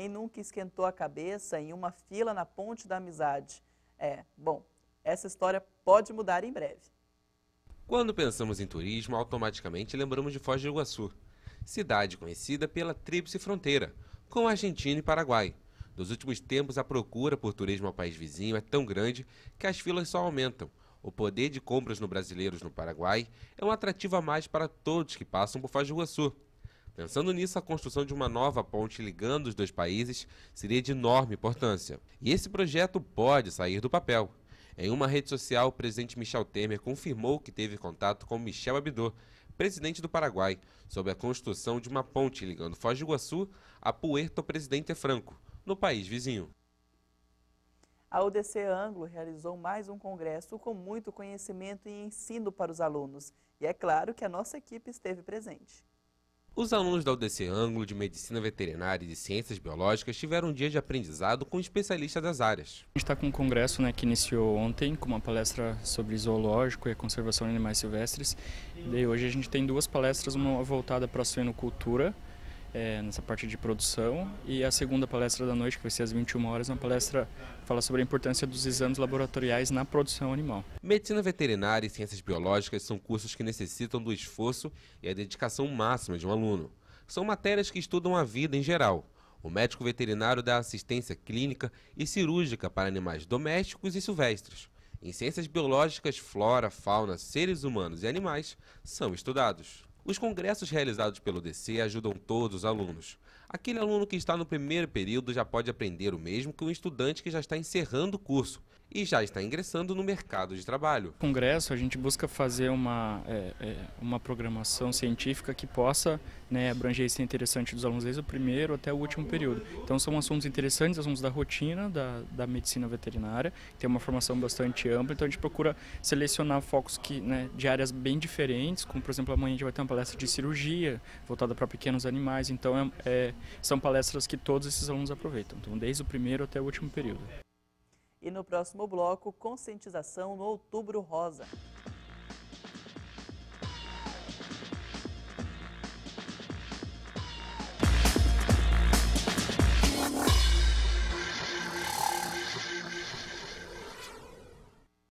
Quem nunca esquentou a cabeça em uma fila na ponte da amizade? É, bom, essa história pode mudar em breve. Quando pensamos em turismo, automaticamente lembramos de Foz do Iguaçu, cidade conhecida pela tríplice fronteira, com Argentina e Paraguai. Nos últimos tempos, a procura por turismo ao país vizinho é tão grande que as filas só aumentam. O poder de compras no brasileiros no Paraguai é um atrativo a mais para todos que passam por Foz do Iguaçu. Pensando nisso, a construção de uma nova ponte ligando os dois países seria de enorme importância. E esse projeto pode sair do papel. Em uma rede social, o presidente Michel Temer confirmou que teve contato com Michel Abidor, presidente do Paraguai, sobre a construção de uma ponte ligando Foz do Iguaçu a Puerto Presidente Franco, no país vizinho. A UDC Anglo realizou mais um congresso com muito conhecimento e ensino para os alunos. E é claro que a nossa equipe esteve presente. Os alunos da UDC Ângulo de Medicina Veterinária e de Ciências Biológicas tiveram um dia de aprendizado com especialistas das áreas. A gente está com um congresso né, que iniciou ontem com uma palestra sobre zoológico e a conservação de animais silvestres. E hoje a gente tem duas palestras, uma voltada para a suinocultura, é, nessa parte de produção. E a segunda palestra da noite, que vai ser às 21 horas, é uma palestra que fala sobre a importância dos exames laboratoriais na produção animal. Medicina veterinária e ciências biológicas são cursos que necessitam do esforço e a dedicação máxima de um aluno. São matérias que estudam a vida em geral. O médico veterinário dá assistência clínica e cirúrgica para animais domésticos e silvestres. Em ciências biológicas, flora, fauna, seres humanos e animais são estudados. Os congressos realizados pelo DC ajudam todos os alunos. Aquele aluno que está no primeiro período já pode aprender o mesmo que um estudante que já está encerrando o curso e já está ingressando no mercado de trabalho. No congresso, a gente busca fazer uma, é, é, uma programação científica que possa né, abranger e interessante dos alunos desde o primeiro até o último período. Então, são assuntos interessantes, assuntos da rotina da, da medicina veterinária, que tem uma formação bastante ampla, então a gente procura selecionar focos que, né, de áreas bem diferentes, como, por exemplo, amanhã a gente vai ter uma palestra de cirurgia voltada para pequenos animais, então é, é são palestras que todos esses alunos aproveitam, então, desde o primeiro até o último período. E no próximo bloco, conscientização no Outubro Rosa.